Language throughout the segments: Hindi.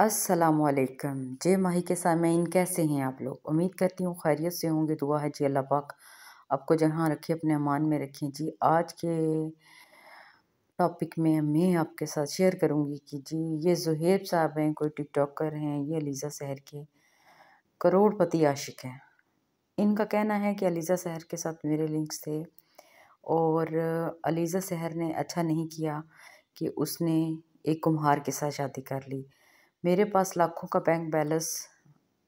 असलकम जय माही के सामीन कैसे हैं आप लोग उम्मीद करती हूँ खैरियत से होंगे दुआ है जी अल्लाह पाक आपको जहाँ रखे अपने अमान में रखें जी आज के टॉपिक में मैं आपके साथ शेयर करूँगी कि जी ये जुहेब साहब हैं कोई टिक टिकटॉकर हैं ये अलीज़ा शहर के करोड़पति आशिक हैं इनका कहना है कि अलीज़ा शहर के साथ मेरे लिंक्स थे और अलीज़ा शहर ने अच्छा नहीं किया कि उसने एक कुम्हार के साथ शादी कर ली मेरे पास लाखों का बैंक बैलेंस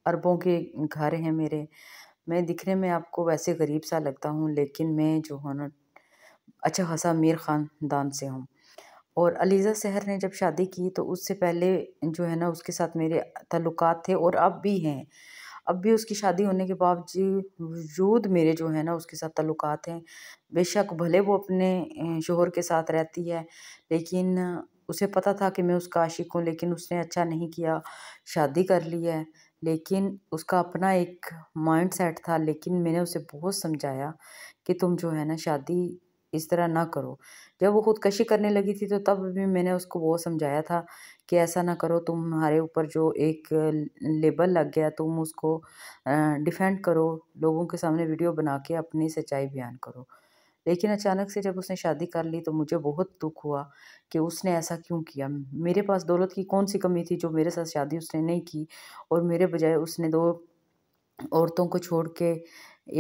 अरबों के घर हैं मेरे मैं दिखने में आपको वैसे गरीब सा लगता हूँ लेकिन मैं जो हूँ ना अच्छा खासा मीर ख़ानदान से हूँ और अलीज़ा सहर ने जब शादी की तो उससे पहले जो है ना उसके साथ मेरे तल्लुक़ थे और अब भी हैं अब भी उसकी शादी होने के बावजूद मेरे जो है ना उसके साथ तल्लुक़ हैं बेशक भले वो अपने शोहर के साथ रहती है लेकिन उसे पता था कि मैं उसका आशिक हूँ लेकिन उसने अच्छा नहीं किया शादी कर ली है लेकिन उसका अपना एक माइंड सेट था लेकिन मैंने उसे बहुत समझाया कि तुम जो है ना शादी इस तरह ना करो जब वो खुदकशी करने लगी थी तो तब भी मैंने उसको बहुत समझाया था कि ऐसा ना करो तुम्हारे ऊपर जो एक लेबल लग गया तुम उसको डिफेंड करो लोगों के सामने वीडियो बना के अपनी सच्चाई बयान करो लेकिन अचानक से जब उसने शादी कर ली तो मुझे बहुत दुख हुआ कि उसने ऐसा क्यों किया मेरे पास दौलत की कौन सी कमी थी जो मेरे साथ शादी उसने नहीं की और मेरे बजाय उसने दो औरतों को छोड़ के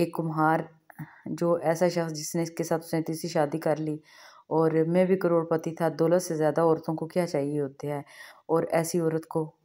एक कुम्हार जो ऐसा शख्स जिसने इसके साथ उसने तीसरी शादी कर ली और मैं भी करोड़पति था दौलत से ज़्यादा औरतों को क्या चाहिए होते हैं और ऐसी औरत को